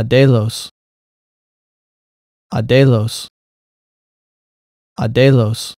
Adelos. Adelos. Adelos.